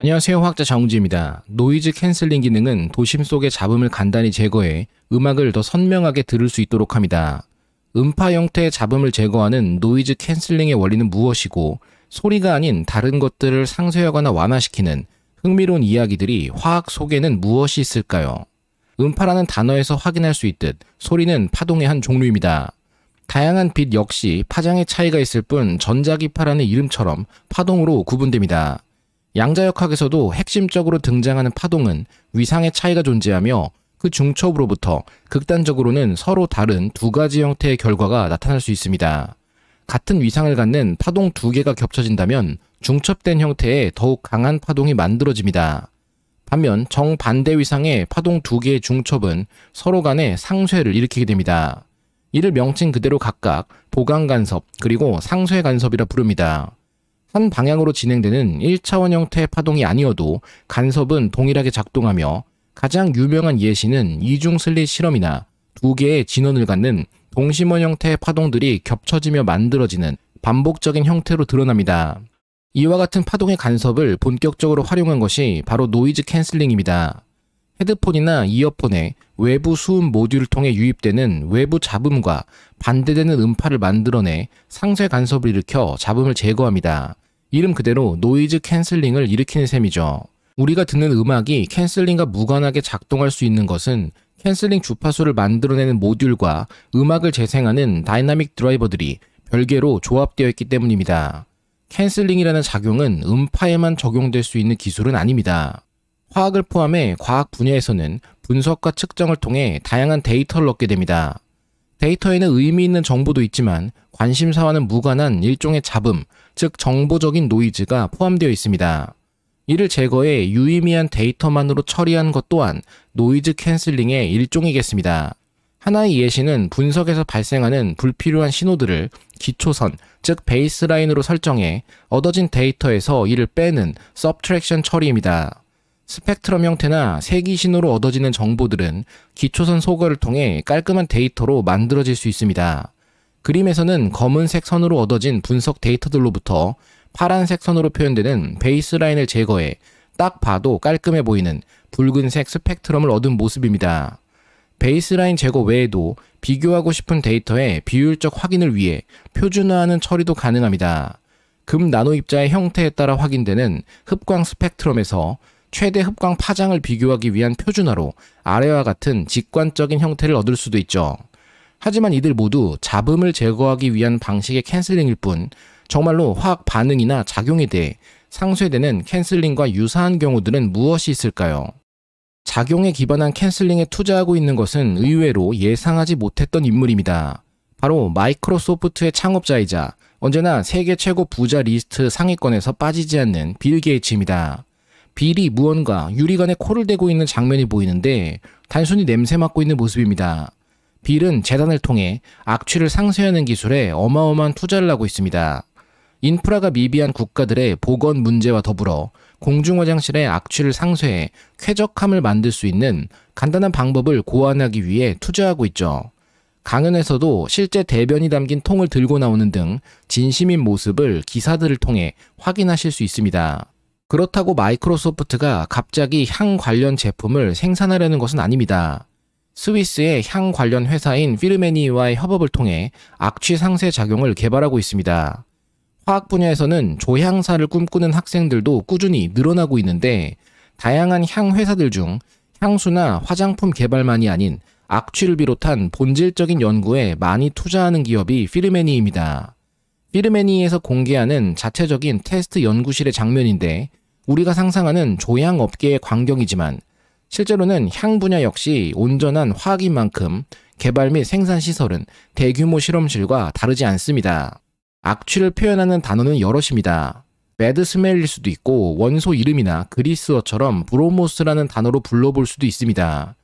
안녕하세요. 화학자 정우지입니다 노이즈 캔슬링 기능은 도심 속의 잡음을 간단히 제거해 음악을 더 선명하게 들을 수 있도록 합니다. 음파 형태의 잡음을 제거하는 노이즈 캔슬링의 원리는 무엇이고 소리가 아닌 다른 것들을 상쇄하거나 완화시키는 흥미로운 이야기들이 화학 속에는 무엇이 있을까요? 음파라는 단어에서 확인할 수 있듯 소리는 파동의 한 종류입니다. 다양한 빛 역시 파장의 차이가 있을 뿐 전자기파라는 이름처럼 파동으로 구분됩니다. 양자역학에서도 핵심적으로 등장하는 파동은 위상의 차이가 존재하며 그 중첩으로부터 극단적으로는 서로 다른 두 가지 형태의 결과가 나타날 수 있습니다. 같은 위상을 갖는 파동 두 개가 겹쳐진다면 중첩된 형태의 더욱 강한 파동이 만들어집니다. 반면 정반대 위상의 파동 두 개의 중첩은 서로 간에 상쇄를 일으키게 됩니다. 이를 명칭 그대로 각각 보강 간섭 그리고 상쇄 간섭이라 부릅니다. 한 방향으로 진행되는 1차원 형태의 파동이 아니어도 간섭은 동일하게 작동하며 가장 유명한 예시는 이중 슬릿 실험이나 두 개의 진원을 갖는 동심원 형태의 파동들이 겹쳐지며 만들어지는 반복적인 형태로 드러납니다. 이와 같은 파동의 간섭을 본격적으로 활용한 것이 바로 노이즈 캔슬링입니다. 헤드폰이나 이어폰에 외부 수음 모듈을 통해 유입되는 외부 잡음과 반대되는 음파를 만들어내 상쇄 간섭을 일으켜 잡음을 제거합니다. 이름 그대로 노이즈 캔슬링을 일으키는 셈이죠. 우리가 듣는 음악이 캔슬링과 무관하게 작동할 수 있는 것은 캔슬링 주파수를 만들어내는 모듈과 음악을 재생하는 다이나믹 드라이버들이 별개로 조합되어 있기 때문입니다. 캔슬링이라는 작용은 음파에만 적용될 수 있는 기술은 아닙니다. 화학을 포함해 과학 분야에서는 분석과 측정을 통해 다양한 데이터를 얻게 됩니다. 데이터에는 의미 있는 정보도 있지만 관심사와는 무관한 일종의 잡음, 즉 정보적인 노이즈가 포함되어 있습니다. 이를 제거해 유의미한 데이터만으로 처리한 것 또한 노이즈 캔슬링의 일종이겠습니다. 하나의 예시는 분석에서 발생하는 불필요한 신호들을 기초선, 즉 베이스라인으로 설정해 얻어진 데이터에서 이를 빼는 서브트랙션 처리입니다. 스펙트럼 형태나 세기 신호로 얻어지는 정보들은 기초선 소거를 통해 깔끔한 데이터로 만들어질 수 있습니다. 그림에서는 검은색 선으로 얻어진 분석 데이터들로부터 파란색 선으로 표현되는 베이스라인을 제거해 딱 봐도 깔끔해 보이는 붉은색 스펙트럼을 얻은 모습입니다. 베이스라인 제거 외에도 비교하고 싶은 데이터의 비율적 확인을 위해 표준화하는 처리도 가능합니다. 금 나노 입자의 형태에 따라 확인되는 흡광 스펙트럼에서 최대 흡광 파장을 비교하기 위한 표준화로 아래와 같은 직관적인 형태를 얻을 수도 있죠. 하지만 이들 모두 잡음을 제거하기 위한 방식의 캔슬링일 뿐 정말로 화학 반응이나 작용에 대해 상쇄되는 캔슬링과 유사한 경우들은 무엇이 있을까요? 작용에 기반한 캔슬링에 투자하고 있는 것은 의외로 예상하지 못했던 인물입니다. 바로 마이크로소프트의 창업자이자 언제나 세계 최고 부자 리스트 상위권에서 빠지지 않는 빌 게이츠입니다. 빌이 무언가 유리관에 코를 대고 있는 장면이 보이는데 단순히 냄새 맡고 있는 모습입니다. 빌은 재단을 통해 악취를 상쇄하는 기술에 어마어마한 투자를 하고 있습니다. 인프라가 미비한 국가들의 보건 문제와 더불어 공중화장실의 악취를 상쇄해 쾌적함을 만들 수 있는 간단한 방법을 고안하기 위해 투자하고 있죠. 강연에서도 실제 대변이 담긴 통을 들고 나오는 등 진심인 모습을 기사들을 통해 확인하실 수 있습니다. 그렇다고 마이크로소프트가 갑자기 향 관련 제품을 생산하려는 것은 아닙니다. 스위스의 향 관련 회사인 필르메니와의 협업을 통해 악취 상쇄 작용을 개발하고 있습니다. 화학 분야에서는 조향사를 꿈꾸는 학생들도 꾸준히 늘어나고 있는데 다양한 향 회사들 중 향수나 화장품 개발만이 아닌 악취를 비롯한 본질적인 연구에 많이 투자하는 기업이 필르메니입니다필르메니에서 공개하는 자체적인 테스트 연구실의 장면인데 우리가 상상하는 조향 업계의 광경이지만 실제로는 향 분야 역시 온전한 화학인 만큼 개발 및 생산 시설은 대규모 실험실과 다르지 않습니다. 악취를 표현하는 단어는 여럿입니다. 매드 스멜일 수도 있고 원소 이름이나 그리스어처럼 브로모스라는 단어로 불러볼 수도 있습니다.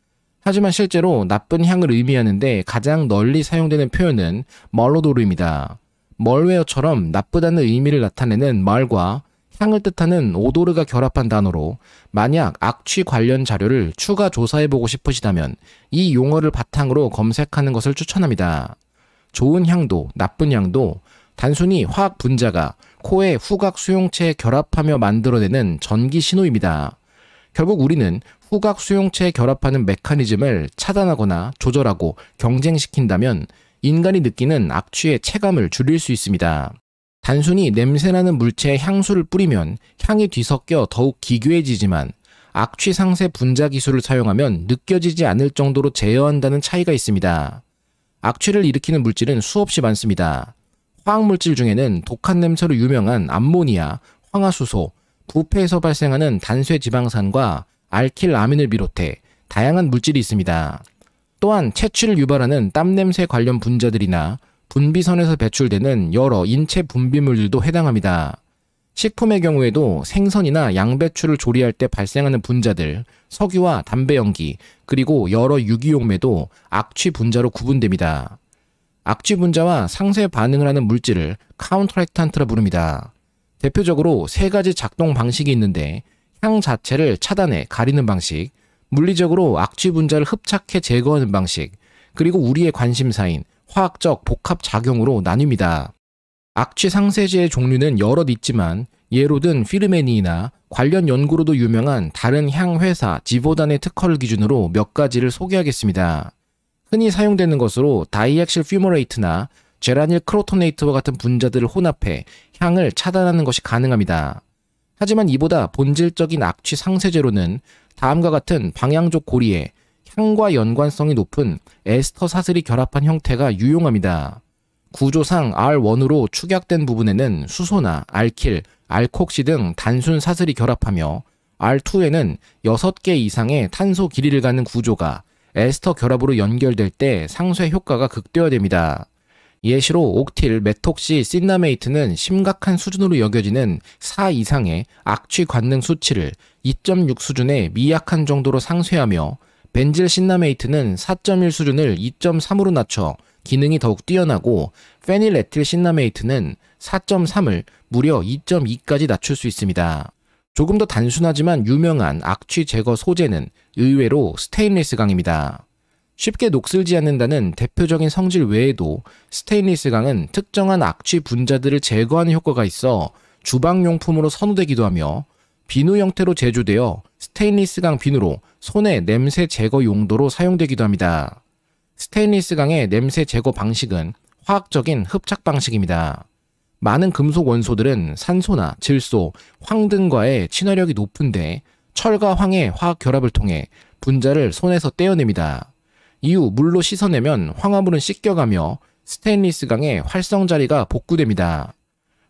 하지만 실제로 나쁜 향을 의미하는데 가장 널리 사용되는 표현은 멀로도르입니다. 멀웨어처럼 나쁘다는 의미를 나타내는 말과 향을 뜻하는 오도르가 결합한 단어로 만약 악취 관련 자료를 추가 조사해보고 싶으시다면 이 용어를 바탕으로 검색하는 것을 추천합니다. 좋은 향도 나쁜 향도 단순히 화학 분자가 코의 후각 수용체에 결합하며 만들어내는 전기 신호입니다. 결국 우리는 후각 수용체에 결합하는 메커니즘을 차단하거나 조절하고 경쟁시킨다면 인간이 느끼는 악취의 체감을 줄일 수 있습니다. 단순히 냄새나는 물체에 향수를 뿌리면 향이 뒤섞여 더욱 기괴해지지만 악취상세 분자 기술을 사용하면 느껴지지 않을 정도로 제어한다는 차이가 있습니다. 악취를 일으키는 물질은 수없이 많습니다. 화학물질 중에는 독한 냄새로 유명한 암모니아, 황화수소, 부패에서 발생하는 단쇠 지방산과 알킬라민을 비롯해 다양한 물질이 있습니다. 또한 채취를 유발하는 땀냄새 관련 분자들이나 분비선에서 배출되는 여러 인체 분비물들도 해당합니다. 식품의 경우에도 생선이나 양배추를 조리할 때 발생하는 분자들, 석유와 담배 연기, 그리고 여러 유기용매도 악취 분자로 구분됩니다. 악취 분자와 상세 반응을 하는 물질을 카운터랙탄트라 부릅니다. 대표적으로 세 가지 작동 방식이 있는데 향 자체를 차단해 가리는 방식, 물리적으로 악취 분자를 흡착해 제거하는 방식, 그리고 우리의 관심사인 화학적 복합 작용으로 나뉩니다. 악취 상세제의 종류는 여럿 있지만 예로 든 피르메니나 관련 연구로도 유명한 다른 향 회사 지보단의 특허를 기준으로 몇 가지를 소개하겠습니다. 흔히 사용되는 것으로 다이액실 퓨머레이트나 제라닐 크로토네이트와 같은 분자들을 혼합해 향을 차단하는 것이 가능합니다. 하지만 이보다 본질적인 악취 상세제로는 다음과 같은 방향족 고리에 향과 연관성이 높은 에스터 사슬이 결합한 형태가 유용합니다. 구조상 R1으로 축약된 부분에는 수소나 알킬, 알콕시 등 단순 사슬이 결합하며 R2에는 6개 이상의 탄소 길이를 갖는 구조가 에스터 결합으로 연결될 때 상쇄 효과가 극대화됩니다. 예시로 옥틸, 메톡시, 신나메이트는 심각한 수준으로 여겨지는 4 이상의 악취 관능 수치를 2.6 수준의 미약한 정도로 상쇄하며 벤질 신나메이트는 4.1 수준을 2.3으로 낮춰 기능이 더욱 뛰어나고 페닐 에틸 신나메이트는 4.3을 무려 2.2까지 낮출 수 있습니다. 조금 더 단순하지만 유명한 악취 제거 소재는 의외로 스테인리스 강입니다. 쉽게 녹슬지 않는다는 대표적인 성질 외에도 스테인리스 강은 특정한 악취 분자들을 제거하는 효과가 있어 주방용품으로 선호되기도 하며 비누 형태로 제조되어 스테인리스강 비누로 손의 냄새 제거 용도로 사용되기도 합니다. 스테인리스강의 냄새 제거 방식은 화학적인 흡착 방식입니다. 많은 금속 원소들은 산소나 질소, 황 등과의 친화력이 높은데 철과 황의 화학 결합을 통해 분자를 손에서 떼어냅니다. 이후 물로 씻어내면 황화물은 씻겨가며 스테인리스 강의 활성 자리가 복구됩니다.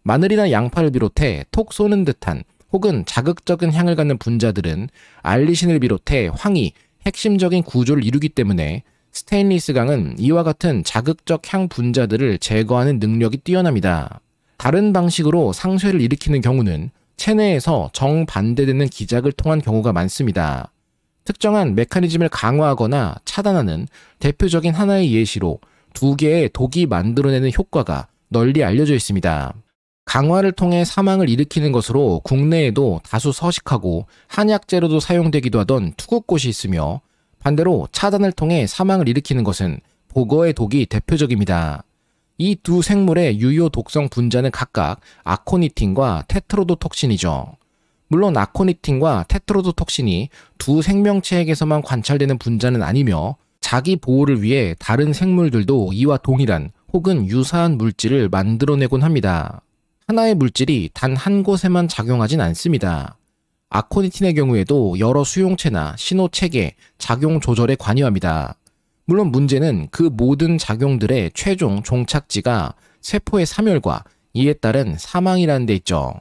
마늘이나 양파를 비롯해 톡 쏘는 듯한 혹은 자극적인 향을 갖는 분자들은 알리신을 비롯해 황이 핵심적인 구조를 이루기 때문에 스테인리스 강은 이와 같은 자극적 향 분자들을 제거하는 능력이 뛰어납니다. 다른 방식으로 상쇄를 일으키는 경우는 체내에서 정반대되는 기작을 통한 경우가 많습니다. 특정한 메커니즘을 강화하거나 차단하는 대표적인 하나의 예시로 두 개의 독이 만들어내는 효과가 널리 알려져 있습니다. 강화를 통해 사망을 일으키는 것으로 국내에도 다수 서식하고 한약재로도 사용되기도 하던 투구꽃이 있으며 반대로 차단을 통해 사망을 일으키는 것은 보거의 독이 대표적입니다. 이 두 생물의 유효 독성 분자는 각각 아코니틴과 테트로도톡신이죠. 물론 아코니틴과 테트로도톡신이 두 생명체에게서만 관찰되는 분자는 아니며 자기 보호를 위해 다른 생물들도 이와 동일한 혹은 유사한 물질을 만들어내곤 합니다. 하나의 물질이 단 한 곳에만 작용하진 않습니다. 아코니틴의 경우에도 여러 수용체나 신호 체계, 작용 조절에 관여합니다. 물론 문제는 그 모든 작용들의 최종 종착지가 세포의 사멸과 이에 따른 사망이라는 데 있죠.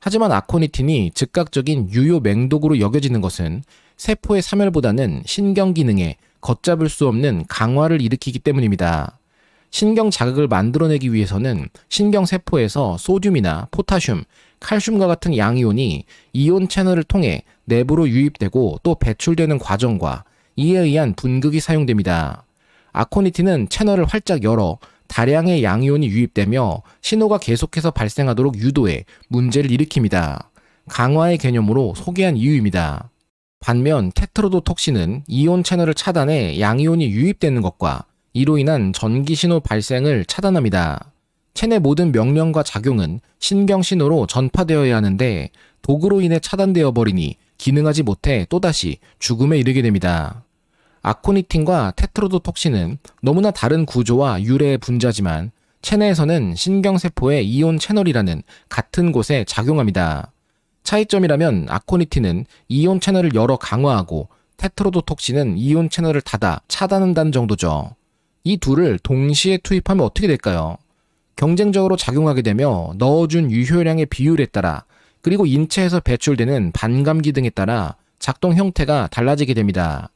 하지만 아코니틴이 즉각적인 유효 맹독으로 여겨지는 것은 세포의 사멸보다는 신경 기능에 걷잡을 수 없는 강화를 일으키기 때문입니다. 신경 자극을 만들어내기 위해서는 신경 세포에서 소듐이나 포타슘, 칼슘과 같은 양이온이 이온 채널을 통해 내부로 유입되고 또 배출되는 과정과 이에 의한 분극이 사용됩니다. 아코니틴은 채널을 활짝 열어 다량의 양이온이 유입되며 신호가 계속해서 발생하도록 유도해 문제를 일으킵니다. 강화의 개념으로 소개한 이유입니다. 반면 테트로도톡신은 이온 채널을 차단해 양이온이 유입되는 것과 이로 인한 전기 신호 발생을 차단합니다. 체내 모든 명령과 작용은 신경 신호로 전파되어야 하는데 독으로 인해 차단되어 버리니 기능하지 못해 또다시 죽음에 이르게 됩니다. 아코니틴과 테트로도톡신은 너무나 다른 구조와 유래의 분자지만 체내에서는 신경세포의 이온 채널이라는 같은 곳에 작용합니다. 차이점이라면 아코니틴은 이온 채널을 열어 강화하고 테트로도톡신은 이온 채널을 닫아 차단한다는 정도죠. 이 둘을 동시에 투입하면 어떻게 될까요? 경쟁적으로 작용하게 되며 넣어준 유효량의 비율에 따라 그리고 인체에서 배출되는 반감기 등에 따라 작동 형태가 달라지게 됩니다.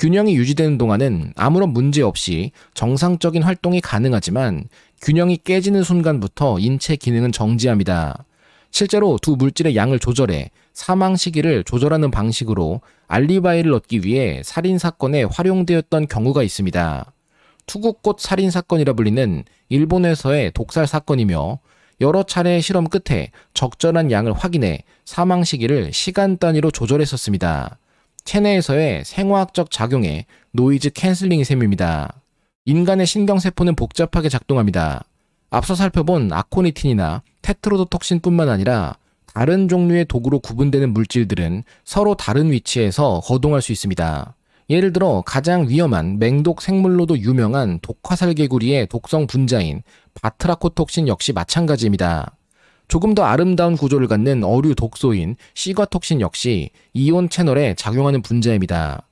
균형이 유지되는 동안은 아무런 문제 없이 정상적인 활동이 가능하지만 균형이 깨지는 순간부터 인체 기능은 정지합니다. 실제로 두 물질의 양을 조절해 사망 시기를 조절하는 방식으로 알리바이를 얻기 위해 살인 사건에 활용되었던 경우가 있습니다. 투구꽃 살인 사건이라 불리는 일본에서의 독살 사건이며 여러 차례의 실험 끝에 적절한 양을 확인해 사망 시기를 시간 단위로 조절했었습니다. 체내에서의 생화학적 작용에 노이즈 캔슬링이 셈입니다. 인간의 신경세포는 복잡하게 작동합니다. 앞서 살펴본 아코니틴이나 테트로도톡신뿐만 아니라 다른 종류의 독으로 구분되는 물질들은 서로 다른 위치에서 거동할 수 있습니다. 예를 들어 가장 위험한 맹독 생물로도 유명한 독화살개구리의 독성 분자인 바트라코톡신 역시 마찬가지입니다. 조금 더 아름다운 구조를 갖는 어류 독소인 시과톡신 역시 이온 채널에 작용하는 분자입니다.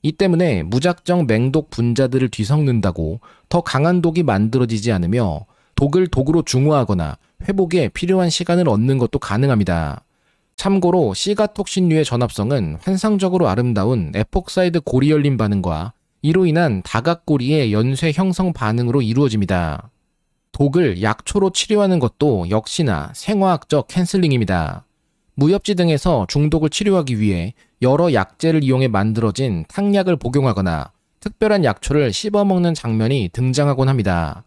이 때문에 무작정 맹독 분자들을 뒤섞는다고 더 강한 독이 만들어지지 않으며 독을 독으로 중화하거나 회복에 필요한 시간을 얻는 것도 가능합니다. 참고로 시가톡신류의 전합성은 환상적으로 아름다운 에폭사이드 고리 열림 반응과 이로 인한 다각고리의 연쇄 형성 반응으로 이루어집니다. 독을 약초로 치료하는 것도 역시나 생화학적 캔슬링입니다. 무협지 등에서 중독을 치료하기 위해 여러 약재를 이용해 만들어진 탕약을 복용하거나 특별한 약초를 씹어먹는 장면이 등장하곤 합니다.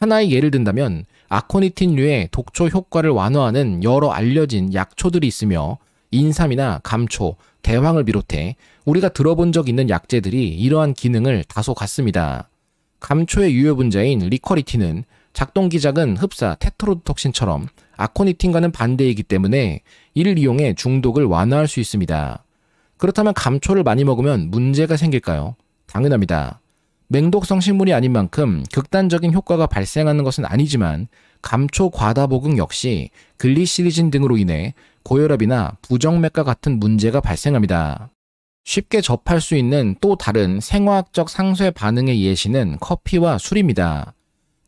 하나의 예를 든다면 아코니틴류의 독초 효과를 완화하는 여러 알려진 약초들이 있으며 인삼이나 감초, 대황을 비롯해 우리가 들어본 적 있는 약재들이 이러한 기능을 다소 갖습니다. 감초의 유효 분자인 리커리틴은 작동기작은 흡사 테트로드톡신처럼 아코니틴과는 반대이기 때문에 이를 이용해 중독을 완화할 수 있습니다. 그렇다면 감초를 많이 먹으면 문제가 생길까요? 당연합니다. 맹독성 식물이 아닌 만큼 극단적인 효과가 발생하는 것은 아니지만 감초 과다 복용 역시 글리시리진 등으로 인해 고혈압이나 부정맥과 같은 문제가 발생합니다. 쉽게 접할 수 있는 또 다른 생화학적 상쇄 반응의 예시는 커피와 술입니다.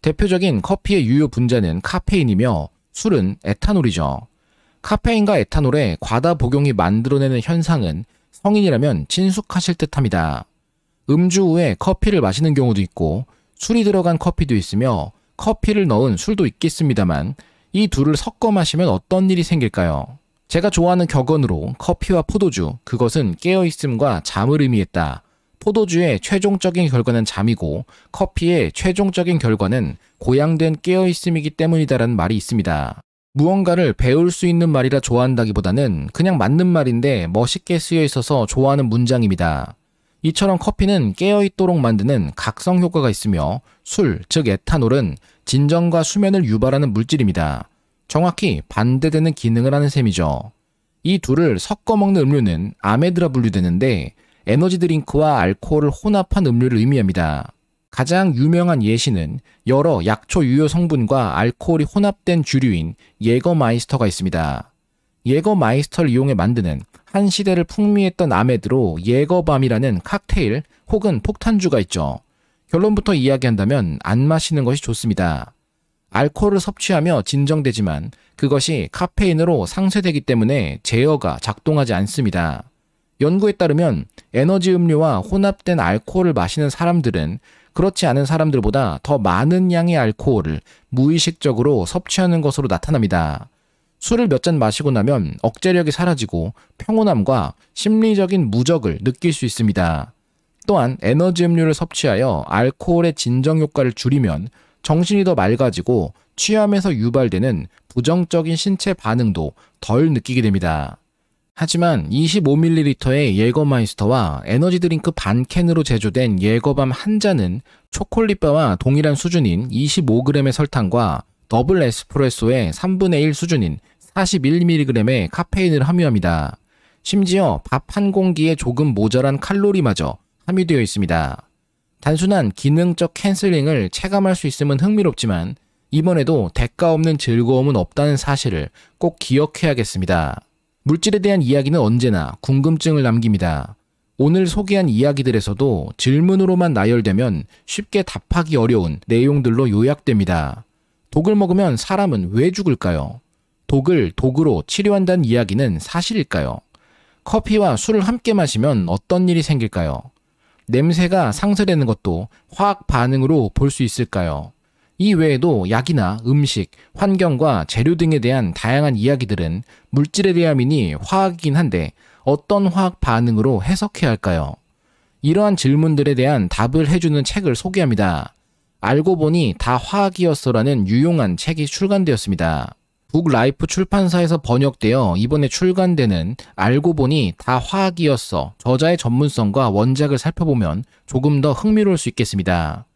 대표적인 커피의 유효 분자는 카페인이며 술은 에탄올이죠. 카페인과 에탄올의 과다 복용이 만들어내는 현상은 성인이라면 친숙하실 듯합니다. 음주 후에 커피를 마시는 경우도 있고 술이 들어간 커피도 있으며 커피를 넣은 술도 있겠습니다만 이 둘을 섞어 마시면 어떤 일이 생길까요? 제가 좋아하는 격언으로 커피와 포도주, 그것은 깨어있음과 잠을 의미했다. 포도주의 최종적인 결과는 잠이고 커피의 최종적인 결과는 고양된 깨어있음이기 때문이다라는 말이 있습니다. 무언가를 배울 수 있는 말이라 좋아한다기보다는 그냥 맞는 말인데 멋있게 쓰여 있어서 좋아하는 문장입니다. 이처럼 커피는 깨어있도록 만드는 각성 효과가 있으며 술, 즉 에탄올은 진정과 수면을 유발하는 물질입니다. 정확히 반대되는 기능을 하는 셈이죠. 이 둘을 섞어 먹는 음료는 아메드라 분류되는데 에너지 드링크와 알코올을 혼합한 음료를 의미합니다. 가장 유명한 예시는 여러 약초 유효 성분과 알코올이 혼합된 주류인 예거마이스터가 있습니다. 예거마이스터를 이용해 만드는 한 시대를 풍미했던 아메드로 예거밤이라는 칵테일 혹은 폭탄주가 있죠. 결론부터 이야기한다면 안 마시는 것이 좋습니다. 알코올을 섭취하며 진정되지만 그것이 카페인으로 상쇄되기 때문에 제어가 작동하지 않습니다. 연구에 따르면 에너지 음료와 혼합된 알코올을 마시는 사람들은 그렇지 않은 사람들보다 더 많은 양의 알코올을 무의식적으로 섭취하는 것으로 나타납니다. 술을 몇 잔 마시고 나면 억제력이 사라지고 평온함과 심리적인 무적을 느낄 수 있습니다. 또한 에너지 음료를 섭취하여 알코올의 진정 효과를 줄이면 정신이 더 맑아지고 취함에서 유발되는 부정적인 신체 반응도 덜 느끼게 됩니다. 하지만 25ml의 예거마이스터와 에너지 드링크 반 캔으로 제조된 예거밤 한 잔은 초콜릿바와 동일한 수준인 25g의 설탕과 더블 에스프레소의 3분의 1 수준인 41mg의 카페인을 함유합니다. 심지어 밥 한 공기에 조금 모자란 칼로리마저 함유되어 있습니다. 단순한 기능적 캔슬링을 체감할 수 있으면 흥미롭지만 이번에도 대가 없는 즐거움은 없다는 사실을 꼭 기억해야겠습니다. 물질에 대한 이야기는 언제나 궁금증을 남깁니다. 오늘 소개한 이야기들에서도 질문으로만 나열되면 쉽게 답하기 어려운 내용들로 요약됩니다. 독을 먹으면 사람은 왜 죽을까요? 독을 독으로 치료한다는 이야기는 사실일까요? 커피와 술을 함께 마시면 어떤 일이 생길까요? 냄새가 상쇄되는 것도 화학 반응으로 볼 수 있을까요? 이 외에도 약이나 음식, 환경과 재료 등에 대한 다양한 이야기들은 물질에 대한미니 화학이긴 한데 어떤 화학 반응으로 해석해야 할까요? 이러한 질문들에 대한 답을 해주는 책을 소개합니다. 알고 보니 다 화학이었어라는 유용한 책이 출간되었습니다. 북라이프 출판사에서 번역되어 이번에 출간되는 알고 보니 다 화학이었어 저자의 전문성과 원작을 살펴보면 조금 더 흥미로울 수 있겠습니다.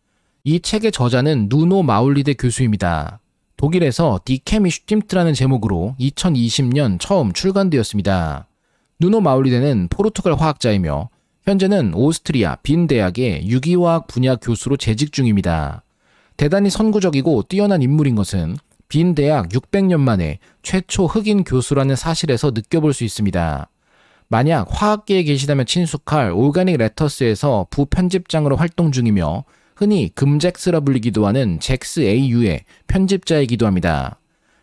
이 책의 저자는 누노 마울리데 교수입니다. 독일에서 디케미 슈팀트라는 제목으로 2020년 처음 출간되었습니다. 누노 마울리데는 포르투갈 화학자이며 현재는 오스트리아 빈 대학의 유기화학 분야 교수로 재직 중입니다. 대단히 선구적이고 뛰어난 인물인 것은 빈 대학 600년 만에 최초 흑인 교수라는 사실에서 느껴볼 수 있습니다. 만약 화학계에 계시다면 친숙할 올가닉 레터스에서 부편집장으로 활동 중이며 흔히 금잭스라 불리기도 하는 잭스 AU의 편집자이기도 합니다.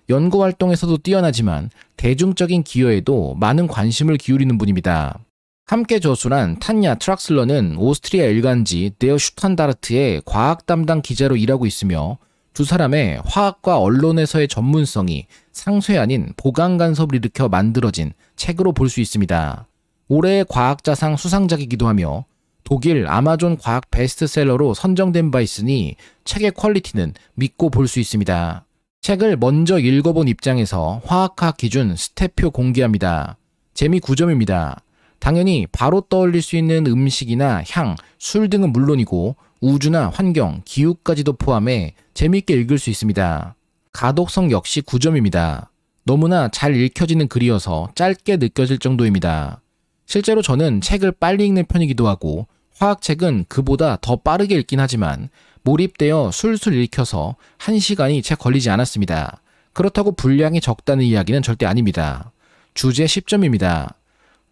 연구 활동에서도 뛰어나지만 대중적인 기여에도 많은 관심을 기울이는 분입니다. 함께 저술한 탄야 트락슬러는 오스트리아 일간지 데어 슈탄다르트의 과학 담당 기자로 일하고 있으며 두 사람의 화학과 언론에서의 전문성이 상쇄 아닌 보강 간섭을 일으켜 만들어진 책으로 볼 수 있습니다. 올해의 과학자상 수상작이기도 하며 독일 아마존 과학 베스트셀러로 선정된 바 있으니 책의 퀄리티는 믿고 볼 수 있습니다. 책을 먼저 읽어본 입장에서 화학학 기준 스텝표 공개합니다. 재미 9점입니다. 당연히 바로 떠올릴 수 있는 음식이나 향, 술 등은 물론이고 우주나 환경, 기후까지도 포함해 재미있게 읽을 수 있습니다. 가독성 역시 9점입니다. 너무나 잘 읽혀지는 글이어서 짧게 느껴질 정도입니다. 실제로 저는 책을 빨리 읽는 편이기도 하고 화학책은 그보다 더 빠르게 읽긴 하지만 몰입되어 술술 읽혀서 1시간이 채 걸리지 않았습니다. 그렇다고 분량이 적다는 이야기는 절대 아닙니다. 주제 10점입니다.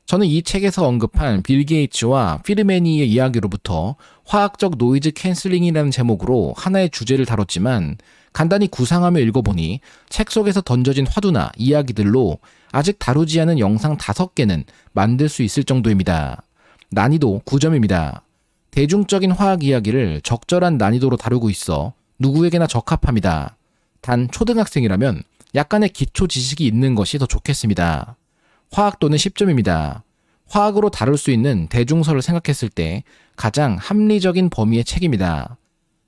저는 이 책에서 언급한 빌 게이츠와 피르메니의 이야기로부터 화학적 노이즈 캔슬링이라는 제목으로 하나의 주제를 다뤘지만 간단히 구상하며 읽어보니 책 속에서 던져진 화두나 이야기들로 아직 다루지 않은 영상 5개는 만들 수 있을 정도입니다. 난이도 9점입니다. 대중적인 화학 이야기를 적절한 난이도로 다루고 있어 누구에게나 적합합니다. 단 초등학생이라면 약간의 기초 지식이 있는 것이 더 좋겠습니다. 화학도는 10점입니다. 화학으로 다룰 수 있는 대중서를 생각했을 때 가장 합리적인 범위의 책입니다.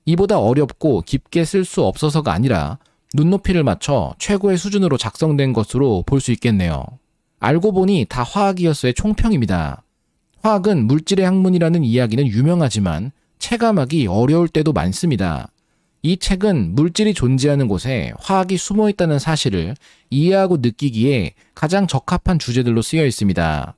이보다 어렵고 깊게 쓸 수 없어서가 아니라 눈높이를 맞춰 최고의 수준으로 작성된 것으로 볼 수 있겠네요. 알고 보니 다 화학이었어의 총평입니다. 화학은 물질의 학문이라는 이야기는 유명하지만 체감하기 어려울 때도 많습니다. 이 책은 물질이 존재하는 곳에 화학이 숨어 있다는 사실을 이해하고 느끼기에 가장 적합한 주제들로 쓰여 있습니다.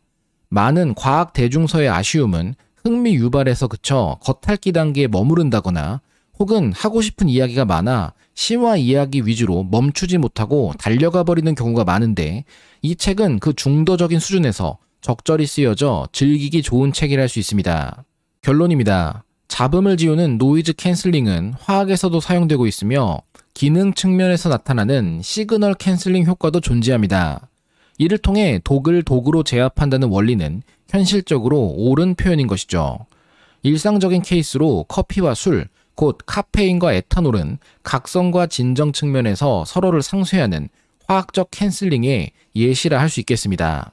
많은 과학 대중서의 아쉬움은 흥미 유발에서 그쳐 겉핥기 단계에 머무른다거나 혹은 하고 싶은 이야기가 많아 심화 이야기 위주로 멈추지 못하고 달려가 버리는 경우가 많은데 이 책은 그 중도적인 수준에서 적절히 쓰여져 즐기기 좋은 책이라 할 수 있습니다. 결론입니다. 잡음을 지우는 노이즈 캔슬링은 화학에서도 사용되고 있으며 기능 측면에서 나타나는 시그널 캔슬링 효과도 존재합니다. 이를 통해 독을 독으로 제압한다는 원리는 현실적으로 옳은 표현인 것이죠. 일상적인 케이스로 커피와 술, 곧 카페인과 에탄올은 각성과 진정 측면에서 서로를 상쇄하는 화학적 캔슬링의 예시라 할 수 있겠습니다.